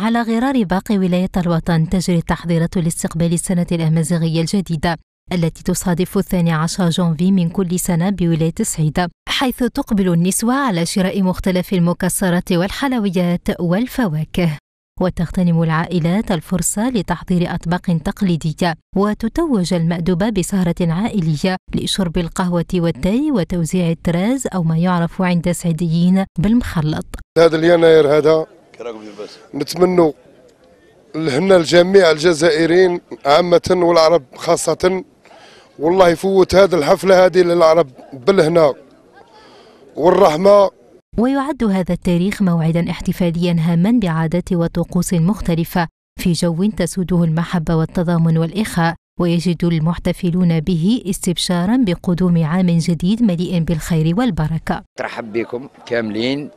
على غرار باقي ولاية الوطن تجري التحضيرات لاستقبال السنة الأمازيغية الجديدة التي تصادف الثاني عشر جونفي من كل سنة بولاية سعيدة حيث تقبل النسوة على شراء مختلف المكسرات والحلويات والفواكه وتغتنم العائلات الفرصة لتحضير أطباق تقليدية وتتوج المأدبة بسهرة عائلية لشرب القهوة والتاي وتوزيع التراز أو ما يعرف عند السعيديين بالمخلط هذا اليناير هذا راكم نتمنوا الهنا لجميع الجزائريين عامة والعرب خاصة والله يفوت هذه الحفلة هذه للعرب بالهنا والرحمة ويعد هذا التاريخ موعدا احتفاليا هاما بعادات وطقوس مختلفة في جو تسوده المحبة والتضامن والإخاء ويجد المحتفلون به استبشارا بقدوم عام جديد مليء بالخير والبركة ترحب بكم كاملين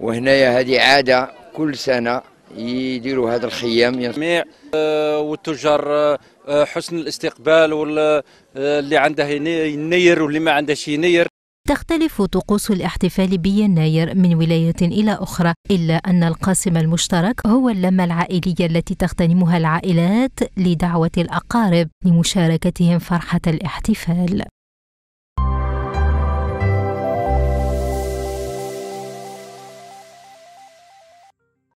وهنايا هذه عادة كل سنه يديروا هذا الخيام جميع آه، والتجار آه، حسن الاستقبال واللي آه، عنده ينير واللي ما عندهش ينير تختلف طقوس الاحتفال بيناير من ولاية إلى أخرى إلا أن القاسم المشترك هو اللمة العائلية التي تغتنمها العائلات لدعوة الأقارب لمشاركتهم فرحة الاحتفال